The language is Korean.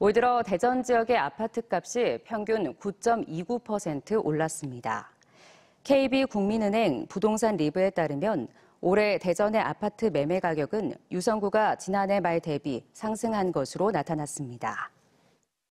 올 들어 대전 지역의 아파트 값이 평균 9.29% 올랐습니다. KB국민은행 부동산 리브에 따르면 올해 대전의 아파트 매매 가격은 유성구가 지난해 말 대비 상승한 것으로 나타났습니다.